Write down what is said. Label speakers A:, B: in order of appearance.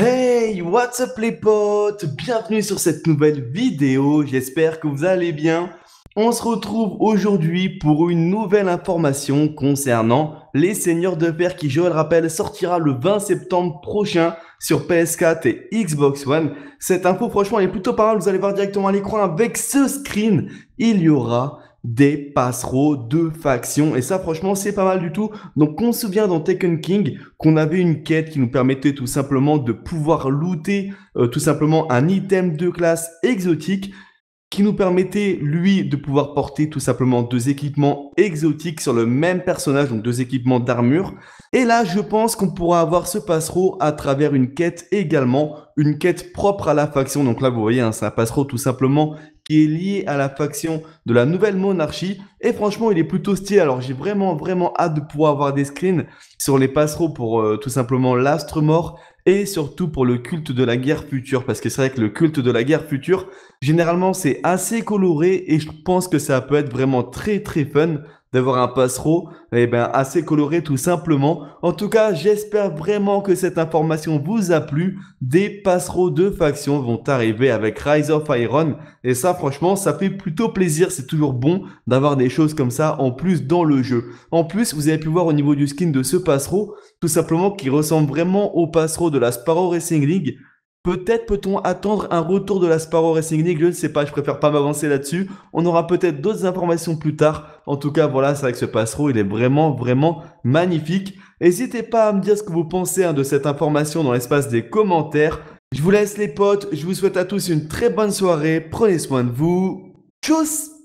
A: Hey, what's up les potes Bienvenue sur cette nouvelle vidéo, j'espère que vous allez bien. On se retrouve aujourd'hui pour une nouvelle information concernant Les Seigneurs de Fer qui, je le rappelle, sortira le 20 septembre prochain sur PS4 et Xbox One. Cette info, franchement, elle est plutôt pas mal, vous allez voir directement à l'écran avec ce screen, il y aura des passereaux de factions. Et ça, franchement, c'est pas mal du tout. Donc, on se souvient dans Taken King qu'on avait une quête qui nous permettait tout simplement de pouvoir looter euh, tout simplement un item de classe exotique qui nous permettait, lui, de pouvoir porter tout simplement deux équipements exotiques sur le même personnage, donc deux équipements d'armure. Et là, je pense qu'on pourra avoir ce passereau à travers une quête également, une quête propre à la faction. Donc là, vous voyez, hein, c'est un passereau tout simplement qui est lié à la faction de la nouvelle monarchie. Et franchement, il est plutôt stylé. Alors, j'ai vraiment, vraiment hâte de pouvoir avoir des screens sur les passereaux pour euh, tout simplement l'astre mort et surtout pour le culte de la guerre future. Parce que c'est vrai que le culte de la guerre future, généralement, c'est assez coloré et je pense que ça peut être vraiment très, très fun d'avoir un passereau eh ben, assez coloré tout simplement. En tout cas, j'espère vraiment que cette information vous a plu. Des passereaux de faction vont arriver avec Rise of Iron. Et ça, franchement, ça fait plutôt plaisir. C'est toujours bon d'avoir des choses comme ça en plus dans le jeu. En plus, vous avez pu voir au niveau du skin de ce passereau, tout simplement qui ressemble vraiment au passereau de la Sparrow Racing League. Peut-être peut-on attendre un retour de la Sparrow Racing League, je ne sais pas, je préfère pas m'avancer là-dessus. On aura peut-être d'autres informations plus tard. En tout cas, voilà, c'est vrai que ce passereau, il est vraiment, vraiment magnifique. N'hésitez pas à me dire ce que vous pensez hein, de cette information dans l'espace des commentaires. Je vous laisse les potes, je vous souhaite à tous une très bonne soirée, prenez soin de vous. Tchuss